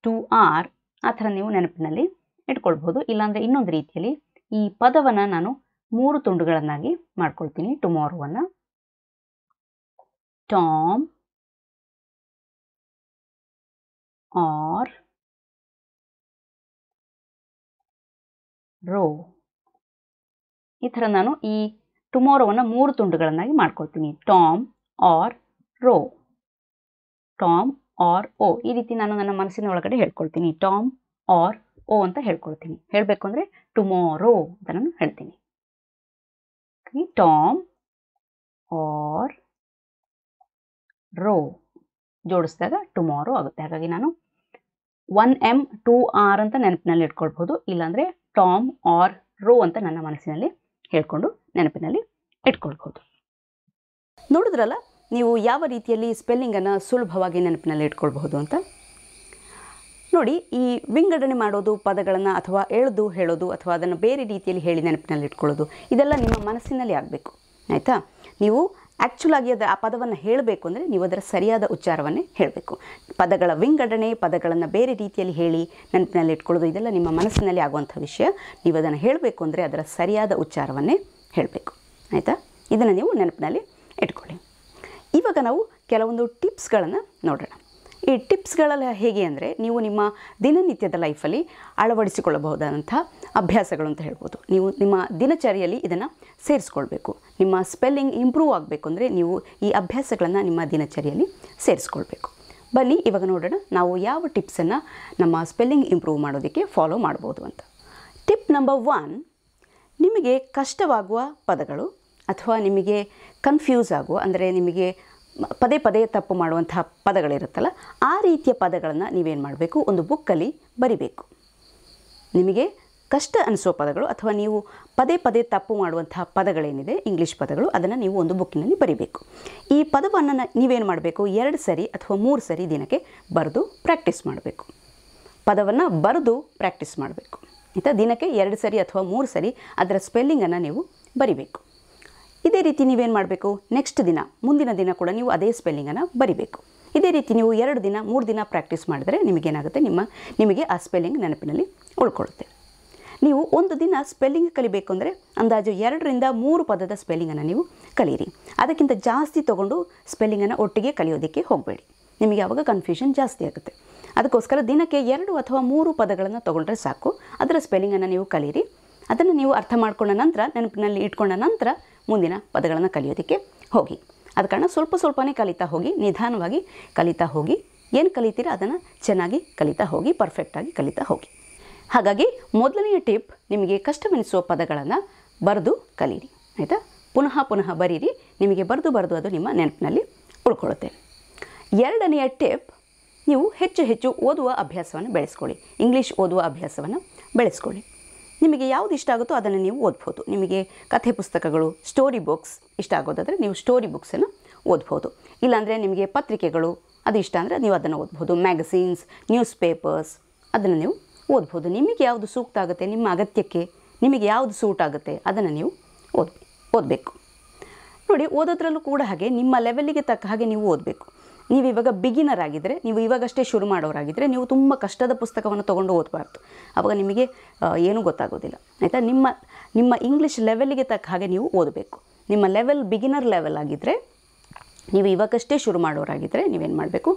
ಟು ಆರ್ ಆ ಥರ ನೀವು ನೆನಪಿನಲ್ಲಿ ಇಟ್ಕೊಳ್ಬಹುದು ಇಲ್ಲಾಂದರೆ ಇನ್ನೊಂದು ರೀತಿಯಲ್ಲಿ ಈ ಪದವನ್ನು ನಾನು ಮೂರು ತುಂಡುಗಳನ್ನಾಗಿ ಮಾಡ್ಕೊಳ್ತೀನಿ ಟುಮಾರೋವನ್ನು ಟಾಮ್ ಆರ್ ರೋ ಈ ಥರ ನಾನು ಈ ಟುಮಾರೋವನ್ನು ಮೂರು ತುಂಡುಗಳನ್ನಾಗಿ ಮಾಡ್ಕೊಳ್ತೀನಿ Tom R row Tom R O ಈ ರೀತಿ ನಾನು ನನ್ನ ಮನಸ್ಸಿನ ಒಳಗಡೆ ಹೇಳ್ಕೊಳ್ತೀನಿ ಟಾಮ್ ಆರ್ ಓ ಅಂತ ಹೇಳ್ಕೊಳ್ತೀನಿ ಹೇಳಬೇಕು ಅಂದರೆ ಟುಮಾರೋ ಅಂತ ನಾನು ಹೇಳ್ತೀನಿ ಟಾಮ್ ಆರ್ ರೋ ಜೋಡಿಸಿದಾಗ ಟುಮಾರೋ ಆಗುತ್ತೆ ಹಾಗಾಗಿ ನಾನು ಒನ್ ಎಮ್ ಟು ಆರ್ ಅಂತ ನೆನಪಿನಲ್ಲಿ ಇಟ್ಕೊಳ್ಬಹುದು ಇಲ್ಲಾಂದರೆ ಟಾಮ್ ಆರ್ ರೋ ಅಂತ ನನ್ನ ಮನಸ್ಸಿನಲ್ಲಿ ಹೇಳ್ಕೊಂಡು ನೆನಪಿನಲ್ಲಿ ಇಟ್ಕೊಳ್ಬಹುದು ನೋಡಿದ್ರಲ್ಲ ನೀವು ಯಾವ ರೀತಿಯಲ್ಲಿ ಸ್ಪೆಲ್ಲಿಂಗನ್ನು ಸುಲಭವಾಗಿ ನೆನಪಿನಲ್ಲಿ ಇಟ್ಕೊಳ್ಬಹುದು ಅಂತ ನೋಡಿ ಈ ವಿಂಗಡಣೆ ಮಾಡೋದು ಪದಗಳನ್ನು ಅಥವಾ ಎಳೆದು ಹೇಳೋದು ಅಥವಾ ಅದನ್ನು ಬೇರೆ ರೀತಿಯಲ್ಲಿ ಹೇಳಿ ನೆನಪಿನಲ್ಲಿ ಇಟ್ಕೊಳ್ಳೋದು ಇದೆಲ್ಲ ನಿಮ್ಮ ಮನಸ್ಸಿನಲ್ಲಿ ಆಗಬೇಕು ಆಯಿತಾ ನೀವು ಆ್ಯಕ್ಚುಲ್ ಆಗಿ ಅದರ ಆ ಪದವನ್ನು ಹೇಳಬೇಕು ಅಂದರೆ ನೀವು ಅದರ ಸರಿಯಾದ ಉಚ್ಚಾರವನ್ನೇ ಹೇಳಬೇಕು ಪದಗಳ ವಿಂಗಡಣೆ ಪದಗಳನ್ನು ಬೇರೆ ರೀತಿಯಲ್ಲಿ ಹೇಳಿ ನೆನಪಿನಲ್ಲಿ ಇಟ್ಕೊಳ್ಳೋದು ಇದೆಲ್ಲ ನಿಮ್ಮ ಮನಸ್ಸಿನಲ್ಲಿ ಆಗುವಂಥ ವಿಷಯ ನೀವು ಅದನ್ನು ಹೇಳಬೇಕು ಅಂದರೆ ಅದರ ಸರಿಯಾದ ಉಚ್ಚಾರವನ್ನೇ ಹೇಳಬೇಕು ಆಯಿತಾ ಇದನ್ನು ನೀವು ನೆನಪಿನಲ್ಲಿ ಇಟ್ಕೊಳ್ಳಿ ಇವಾಗ ನಾವು ಕೆಲವೊಂದು ಟಿಪ್ಸ್ಗಳನ್ನು ನೋಡೋಣ ಈ ಟಿಪ್ಸ್ಗಳೆಲ್ಲ ಹೇಗೆ ಅಂದರೆ ನೀವು ನಿಮ್ಮ ದಿನನಿತ್ಯದ ಲೈಫಲ್ಲಿ ಅಳವಡಿಸಿಕೊಳ್ಳಬಹುದಾದಂಥ ಅಭ್ಯಾಸಗಳು ಅಂತ ಹೇಳ್ಬೋದು ನೀವು ನಿಮ್ಮ ದಿನಚರಿಯಲ್ಲಿ ಇದನ್ನು ಸೇರಿಸ್ಕೊಳ್ಬೇಕು ನಿಮ್ಮ ಸ್ಪೆಲ್ಲಿಂಗ್ ಇಂಪ್ರೂವ್ ಆಗಬೇಕು ಅಂದರೆ ನೀವು ಈ ಅಭ್ಯಾಸಗಳನ್ನು ನಿಮ್ಮ ದಿನಚರಿಯಲ್ಲಿ ಸೇರಿಸ್ಕೊಳ್ಬೇಕು ಬನ್ನಿ ಇವಾಗ ನೋಡೋಣ ನಾವು ಯಾವ ಟಿಪ್ಸನ್ನು ನಮ್ಮ ಸ್ಪೆಲ್ಲಿಂಗ್ ಇಂಪ್ರೂವ್ ಮಾಡೋದಕ್ಕೆ ಫಾಲೋ ಮಾಡ್ಬೋದು ಅಂತ ಟಿಪ್ ನಂಬರ್ ಒನ್ ನಿಮಗೆ ಕಷ್ಟವಾಗುವ ಪದಗಳು ಅಥವಾ ನಿಮಗೆ ಕನ್ಫ್ಯೂಸ್ ಆಗುವ ಅಂದರೆ ನಿಮಗೆ ಪದೇ ಪದೇ ತಪ್ಪು ಮಾಡುವಂತಹ ಪದಗಳಿರುತ್ತಲ್ಲ ಆ ರೀತಿಯ ಪದಗಳನ್ನು ನೀವೇನು ಮಾಡಬೇಕು ಒಂದು ಬುಕ್ಕಲ್ಲಿ ಬರಿಬೇಕು ನಿಮಗೆ ಕಷ್ಟ ಅನಿಸೋ ಪದಗಳು ಅಥವಾ ನೀವು ಪದೇ ಪದೇ ತಪ್ಪು ಮಾಡುವಂತಹ ಪದಗಳೇನಿದೆ ಇಂಗ್ಲೀಷ್ ಪದಗಳು ಅದನ್ನು ನೀವು ಒಂದು ಬುಕ್ಕಿನಲ್ಲಿ ಬರಿಬೇಕು ಈ ಪದವನ್ನು ನೀವೇನು ಮಾಡಬೇಕು ಎರಡು ಸರಿ ಅಥವಾ ಮೂರು ಸರಿ ದಿನಕ್ಕೆ ಬರೆದು ಪ್ರಾಕ್ಟೀಸ್ ಮಾಡಬೇಕು ಪದವನ್ನು ಬರೆದು ಪ್ರಾಕ್ಟೀಸ್ ಮಾಡಬೇಕು ಆಯಿತಾ ದಿನಕ್ಕೆ ಎರಡು ಸರಿ ಅಥವಾ ಮೂರು ಸರಿ ಅದರ ಸ್ಪೆಲ್ಲಿಂಗನ್ನು ನೀವು ಬರಿಬೇಕು ಇದೇ ರೀತಿ ನೀವೇನು ಮಾಡಬೇಕು ನೆಕ್ಸ್ಟ್ ದಿನ ಮುಂದಿನ ದಿನ ಕೂಡ ನೀವು ಅದೇ ಸ್ಪೆಲ್ಲಿಂಗನ್ನು ಬರಿಬೇಕು ಇದೇ ರೀತಿ ನೀವು ಎರಡು ದಿನ ಮೂರು ದಿನ ಪ್ರಾಕ್ಟೀಸ್ ಮಾಡಿದ್ರೆ ನಿಮಗೇನಾಗುತ್ತೆ ನಿಮ್ಮ ನಿಮಗೆ ಆ ಸ್ಪೆಲ್ಲಿಂಗ್ ನೆನಪಿನಲ್ಲಿ ಉಳ್ಕೊಳ್ಳುತ್ತೆ ನೀವು ಒಂದು ದಿನ ಸ್ಪೆಲ್ಲಿಂಗ್ ಕಲಿಬೇಕು ಅಂದರೆ ಅಂದಾಜು ಎರಡರಿಂದ ಮೂರು ಪದದ ಸ್ಪೆಲ್ಲಿಂಗನ್ನು ನೀವು ಕಲಿಯಿರಿ ಅದಕ್ಕಿಂತ ಜಾಸ್ತಿ ತೊಗೊಂಡು ಸ್ಪೆಲ್ಲಿಂಗನ್ನು ಒಟ್ಟಿಗೆ ಕಲಿಯೋದಕ್ಕೆ ಹೋಗಬೇಡಿ ನಿಮಗೆ ಆವಾಗ ಕನ್ಫ್ಯೂಷನ್ ಜಾಸ್ತಿ ಆಗುತ್ತೆ ಅದಕ್ಕೋಸ್ಕರ ದಿನಕ್ಕೆ ಎರಡು ಅಥವಾ ಮೂರು ಪದಗಳನ್ನು ತೊಗೊಂಡ್ರೆ ಸಾಕು ಅದರ ಸ್ಪೆಲ್ಲಿಂಗನ್ನು ನೀವು ಕಲಿಯಿರಿ ಅದನ್ನು ನೀವು ಅರ್ಥ ಮಾಡ್ಕೊಂಡ ನಂತರ ನೆನಪಿನಲ್ಲಿ ಇಟ್ಕೊಂಡ ನಂತರ ಮುಂದಿನ ಪದಗಳನ್ನು ಕಲಿಯೋದಕ್ಕೆ ಹೋಗಿ ಅದ ಕಾರಣ ಸ್ವಲ್ಪ ಸ್ವಲ್ಪನೇ ಕಲಿತಾ ಹೋಗಿ ನಿಧಾನವಾಗಿ ಕಲಿತಾ ಹೋಗಿ ಏನು ಕಲಿತೀರ ಅದನ್ನು ಚೆನ್ನಾಗಿ ಕಲಿತಾ ಹೋಗಿ ಪರ್ಫೆಕ್ಟಾಗಿ ಕಲಿತಾ ಹೋಗಿ ಹಾಗಾಗಿ ಮೊದಲನೆಯ ಟಿಪ್ ನಿಮಗೆ ಕಷ್ಟವೆನಿಸುವ ಪದಗಳನ್ನು ಬರೆದು ಕಲೀರಿ ಆಯಿತಾ ಪುನಃ ಪುನಃ ಬರೀರಿ ನಿಮಗೆ ಬರೆದು ಬರೆದು ಅದು ನಿಮ್ಮ ನೆನಪಿನಲ್ಲಿ ಉಳ್ಕೊಳ್ಳುತ್ತೆ ಎರಡನೆಯ ಟಿಪ್ ನೀವು ಹೆಚ್ಚು ಹೆಚ್ಚು ಓದುವ ಅಭ್ಯಾಸವನ್ನು ಬೆಳೆಸ್ಕೊಳ್ಳಿ ಇಂಗ್ಲೀಷ್ ಓದುವ ಅಭ್ಯಾಸವನ್ನು ಬೆಳೆಸ್ಕೊಳ್ಳಿ ನಿಮಗೆ ಯಾವುದು ಇಷ್ಟ ಆಗುತ್ತೋ ಅದನ್ನು ನೀವು ಓದ್ಬೋದು ನಿಮಗೆ ಕಥೆ ಪುಸ್ತಕಗಳು ಸ್ಟೋರಿ ಬುಕ್ಸ್ ಇಷ್ಟ ಆಗೋದಾದರೆ ನೀವು ಸ್ಟೋರಿ ಬುಕ್ಸನ್ನು ಓದ್ಬೋದು ಇಲ್ಲಾಂದರೆ ನಿಮಗೆ ಪತ್ರಿಕೆಗಳು ಅದು ಇಷ್ಟ ಅಂದರೆ ನೀವು ಅದನ್ನು ಓದ್ಬೋದು ಮ್ಯಾಗಝೀನ್ಸ್ ನ್ಯೂಸ್ ಪೇಪರ್ಸ್ ಅದನ್ನು ನೀವು ಓದ್ಬೋದು ನಿಮಗೆ ಯಾವುದು ಸೂಕ್ತ ಆಗುತ್ತೆ ನಿಮ್ಮ ಅಗತ್ಯಕ್ಕೆ ನಿಮಗೆ ಯಾವುದು ಸೂಟ್ ಆಗುತ್ತೆ ಅದನ್ನು ನೀವು ಓದ್ ಓದಬೇಕು ನೋಡಿ ಓದೋದ್ರಲ್ಲೂ ಕೂಡ ಹಾಗೆ ನಿಮ್ಮ ಲೆವೆಲ್ಲಿಗೆ ತಕ್ಕ ಹಾಗೆ ನೀವು ಓದಬೇಕು ನೀವು ಇವಾಗ ಬಿಗಿನರ್ ಆಗಿದ್ದರೆ ನೀವು ಇವಾಗಷ್ಟೇ ಶುರು ಮಾಡೋರಾಗಿದ್ದರೆ ನೀವು ತುಂಬ ಕಷ್ಟದ ಪುಸ್ತಕವನ್ನು ತೊಗೊಂಡು ಓದಬಾರ್ದು ಆವಾಗ ನಿಮಗೆ ಏನೂ ಗೊತ್ತಾಗೋದಿಲ್ಲ ಆಯಿತಾ ನಿಮ್ಮ ನಿಮ್ಮ ಇಂಗ್ಲೀಷ್ ಲೆವೆಲ್ಗೆ ತಕ್ಕ ಹಾಗೆ ನೀವು ಓದಬೇಕು ನಿಮ್ಮ ಲೆವೆಲ್ ಬಿಗಿನರ್ ಲೆವೆಲ್ ಆಗಿದ್ದರೆ ನೀವು ಇವಾಗಷ್ಟೇ ಶುರು ಮಾಡೋರಾಗಿದ್ದರೆ ನೀವೇನು ಮಾಡಬೇಕು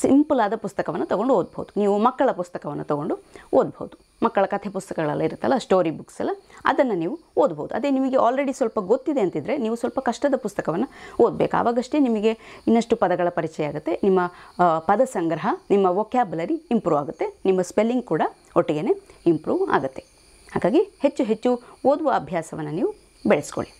ಸಿಂಪಲ್ ಆದ ಪುಸ್ತಕವನ್ನು ತೊಗೊಂಡು ಓದ್ಬೋದು ನೀವು ಮಕ್ಕಳ ಪುಸ್ತಕವನ್ನು ತೊಗೊಂಡು ಓದ್ಬೋದು ಮಕ್ಕಳ ಕಥೆ ಪುಸ್ತಕಗಳೆಲ್ಲ ಇರುತ್ತಲ್ಲ ಸ್ಟೋರಿ ಬುಕ್ಸ್ ಎಲ್ಲ ಅದನ್ನು ನೀವು ಓದ್ಬೋದು ಅದೇ ನಿಮಗೆ ಆಲ್ರೆಡಿ ಸ್ವಲ್ಪ ಗೊತ್ತಿದೆ ಅಂತಿದ್ರೆ ನೀವು ಸ್ವಲ್ಪ ಕಷ್ಟದ ಪುಸ್ತಕವನ್ನು ಓದಬೇಕು ಆವಾಗಷ್ಟೇ ನಿಮಗೆ ಇನ್ನಷ್ಟು ಪದಗಳ ಪರಿಚಯ ಆಗುತ್ತೆ ನಿಮ್ಮ ಪದ ಸಂಗ್ರಹ ನಿಮ್ಮ ವೊಕ್ಯಾಬುಲರಿ ಇಂಪ್ರೂವ್ ಆಗುತ್ತೆ ನಿಮ್ಮ ಸ್ಪೆಲ್ಲಿಂಗ್ ಕೂಡ ಒಟ್ಟಿಗೆ ಇಂಪ್ರೂವ್ ಆಗುತ್ತೆ ಹಾಗಾಗಿ ಹೆಚ್ಚು ಹೆಚ್ಚು ಓದುವ ಅಭ್ಯಾಸವನ್ನು ನೀವು ಬೆಳೆಸ್ಕೊಳ್ಳಿ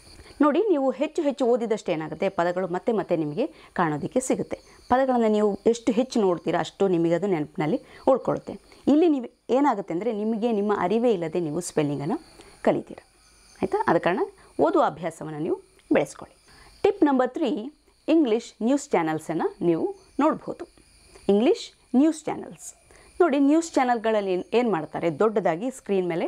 ನೋಡಿ ನೀವು ಹೆಚ್ಚು ಹೆಚ್ಚು ಓದಿದಷ್ಟು ಏನಾಗುತ್ತೆ ಪದಗಳು ಮತ್ತೆ ಮತ್ತೆ ನಿಮಗೆ ಕಾಣೋದಕ್ಕೆ ಸಿಗುತ್ತೆ ಪದಗಳನ್ನು ನೀವು ಎಷ್ಟು ಹೆಚ್ಚು ನೋಡ್ತೀರಾ ಅಷ್ಟು ನಿಮಗದು ನೆನಪಿನಲ್ಲಿ ಉಳ್ಕೊಳ್ಳುತ್ತೆ ಇಲ್ಲಿ ನೀವು ಏನಾಗುತ್ತೆ ಅಂದರೆ ನಿಮಗೆ ನಿಮ್ಮ ಅರಿವೇ ಇಲ್ಲದೆ ನೀವು ಸ್ಪೆಲ್ಲಿಂಗನ್ನು ಕಲಿತೀರ ಆಯಿತಾ ಅದ ಕಾರಣ ಓದುವ ಅಭ್ಯಾಸವನ್ನು ನೀವು ಬೆಳೆಸ್ಕೊಳ್ಳಿ tip number three English news ಚಾನಲ್ಸನ್ನು ನೀವು ನೋಡ್ಬೋದು ಇಂಗ್ಲೀಷ್ ನ್ಯೂಸ್ ಚಾನಲ್ಸ್ ನೋಡಿ ನ್ಯೂಸ್ ಚಾನಲ್ಗಳಲ್ಲಿ ಏನು ಮಾಡ್ತಾರೆ ದೊಡ್ಡದಾಗಿ ಸ್ಕ್ರೀನ್ ಮೇಲೆ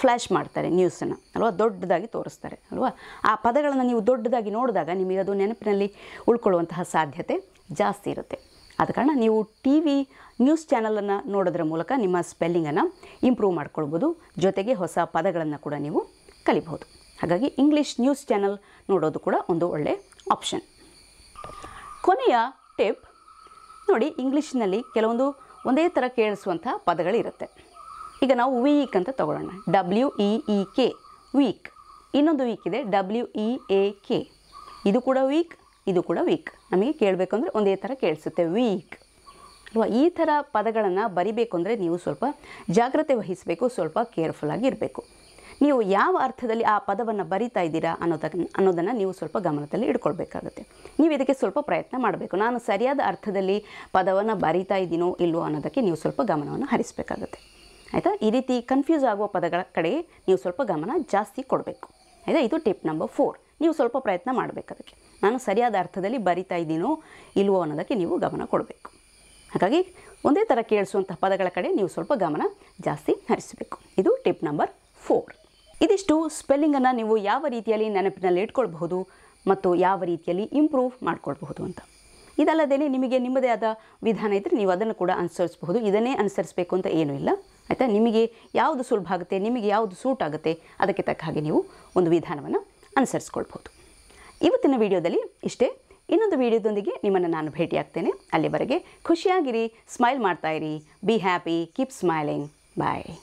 ಫ್ಲ್ಯಾಶ್ ಮಾಡ್ತಾರೆ ನ್ಯೂಸನ್ನು ಅಲ್ವಾ ದೊಡ್ಡದಾಗಿ ತೋರಿಸ್ತಾರೆ ಅಲ್ವಾ ಆ ಪದಗಳನ್ನು ನೀವು ದೊಡ್ಡದಾಗಿ ನೋಡಿದಾಗ ನಿಮಗೆ ಅದು ನೆನಪಿನಲ್ಲಿ ಉಳ್ಕೊಳ್ಳುವಂತಹ ಸಾಧ್ಯತೆ ಜಾಸ್ತಿ ಇರುತ್ತೆ ಆದ ಕಾರಣ ನೀವು ಟಿ ವಿ ನ್ಯೂಸ್ ಚಾನಲನ್ನು ನೋಡೋದ್ರ ಮೂಲಕ ನಿಮ್ಮ ಸ್ಪೆಲ್ಲಿಂಗನ್ನು ಇಂಪ್ರೂವ್ ಮಾಡ್ಕೊಳ್ಬೋದು ಜೊತೆಗೆ ಹೊಸ ಪದಗಳನ್ನು ಕೂಡ ನೀವು ಕಲಿಬಹುದು ಹಾಗಾಗಿ ಇಂಗ್ಲೀಷ್ ನ್ಯೂಸ್ ಚಾನಲ್ ನೋಡೋದು ಕೂಡ ಒಂದು ಒಳ್ಳೆಯ ಆಪ್ಷನ್ ಕೊನೆಯ ಟಿಪ್ ನೋಡಿ ಇಂಗ್ಲೀಷ್ನಲ್ಲಿ ಕೆಲವೊಂದು ಒಂದೇ ಥರ ಕೇಳಿಸುವಂಥ ಪದಗಳಿರುತ್ತೆ ಈಗ ನಾವು ವೀಕ್ ಅಂತ ತಗೊಳ್ಳೋಣ W E E K week ಇನ್ನೊಂದು ವೀಕ್ ಇದೆ ಡಬ್ಲ್ಯೂ ಇ ಎ ಕೆ ಇದು ಕೂಡ ವೀಕ್ ಇದು ಕೂಡ ವೀಕ್ ನಮಗೆ ಕೇಳಬೇಕಂದ್ರೆ ಒಂದೇ ಥರ ಕೇಳಿಸುತ್ತೆ ವೀಕ್ ಅಲ್ವಾ ಈ ಥರ ಪದಗಳನ್ನು ಬರಿಬೇಕು ಅಂದರೆ ನೀವು ಸ್ವಲ್ಪ ಜಾಗ್ರತೆ ವಹಿಸಬೇಕು ಸ್ವಲ್ಪ ಕೇರ್ಫುಲ್ಲಾಗಿ ಇರಬೇಕು ನೀವು ಯಾವ ಅರ್ಥದಲ್ಲಿ ಆ ಪದವನ್ನು ಬರಿತಾ ಇದ್ದೀರಾ ಅನ್ನೋದ ಅನ್ನೋದನ್ನು ನೀವು ಸ್ವಲ್ಪ ಗಮನದಲ್ಲಿ ಇಟ್ಕೊಳ್ಬೇಕಾಗುತ್ತೆ ನೀವು ಇದಕ್ಕೆ ಸ್ವಲ್ಪ ಪ್ರಯತ್ನ ಮಾಡಬೇಕು ನಾನು ಸರಿಯಾದ ಅರ್ಥದಲ್ಲಿ ಪದವನ್ನು ಬರಿತಾ ಇದ್ದೀನೋ ಇಲ್ಲವೋ ಅನ್ನೋದಕ್ಕೆ ನೀವು ಸ್ವಲ್ಪ ಗಮನವನ್ನು ಹರಿಸಬೇಕಾಗುತ್ತೆ ಆಯಿತಾ ಈ ರೀತಿ ಕನ್ಫ್ಯೂಸ್ ಆಗುವ ಪದಗಳ ಕಡೆ ನೀವು ಸ್ವಲ್ಪ ಗಮನ ಜಾಸ್ತಿ ಕೊಡಬೇಕು ಆಯಿತಾ ಇದು ಟಿಪ್ ನಂಬರ್ ಫೋರ್ ನೀವು ಸ್ವಲ್ಪ ಪ್ರಯತ್ನ ಮಾಡಬೇಕು ಅದಕ್ಕೆ ನಾನು ಸರಿಯಾದ ಅರ್ಥದಲ್ಲಿ ಬರಿತಾ ಇದ್ದೀನೋ ಇಲ್ವೋ ಅನ್ನೋದಕ್ಕೆ ನೀವು ಗಮನ ಕೊಡಬೇಕು ಹಾಗಾಗಿ ಒಂದೇ ಥರ ಕೇಳಿಸುವಂಥ ಪದಗಳ ಕಡೆ ನೀವು ಸ್ವಲ್ಪ ಗಮನ ಜಾಸ್ತಿ ಹರಿಸಬೇಕು ಇದು ಟಿಪ್ ನಂಬರ್ ಫೋರ್ ಇದಿಷ್ಟು ಸ್ಪೆಲ್ಲಿಂಗನ್ನು ನೀವು ಯಾವ ರೀತಿಯಲ್ಲಿ ನೆನಪಿನಲ್ಲಿ ಇಟ್ಕೊಳ್ಬಹುದು ಮತ್ತು ಯಾವ ರೀತಿಯಲ್ಲಿ ಇಂಪ್ರೂವ್ ಮಾಡ್ಕೊಳ್ಬಹುದು ಅಂತ ಇದಲ್ಲದೆ ನಿಮಗೆ ನಿಮ್ಮದೇ ಆದ ವಿಧಾನ ಇದ್ದರೆ ನೀವು ಅದನ್ನು ಕೂಡ ಅನುಸರಿಸಬಹುದು ಇದನ್ನೇ ಅನುಸರಿಸಬೇಕು ಅಂತ ಏನೂ ಇಲ್ಲ ಆಯಿತಾ ನಿಮಗೆ ಯಾವುದು ಸುಲಭ ಆಗುತ್ತೆ ನಿಮಗೆ ಯಾವುದು ಸೂಟ್ ಆಗುತ್ತೆ ಅದಕ್ಕೆ ತಕ್ಕ ಹಾಗೆ ನೀವು ಒಂದು ವಿಧಾನವನ್ನು ಅನುಸರಿಸ್ಕೊಳ್ಬೋದು ಇವತ್ತಿನ ವಿಡಿಯೋದಲ್ಲಿ ಇಷ್ಟೇ ಇನ್ನೊಂದು ವಿಡಿಯೋದೊಂದಿಗೆ ನಿಮ್ಮನ್ನು ನಾನು ಭೇಟಿಯಾಗ್ತೇನೆ ಅಲ್ಲಿವರೆಗೆ ಖುಷಿಯಾಗಿರಿ ಸ್ಮೈಲ್ ಮಾಡ್ತಾಯಿರಿ be happy keep smiling bye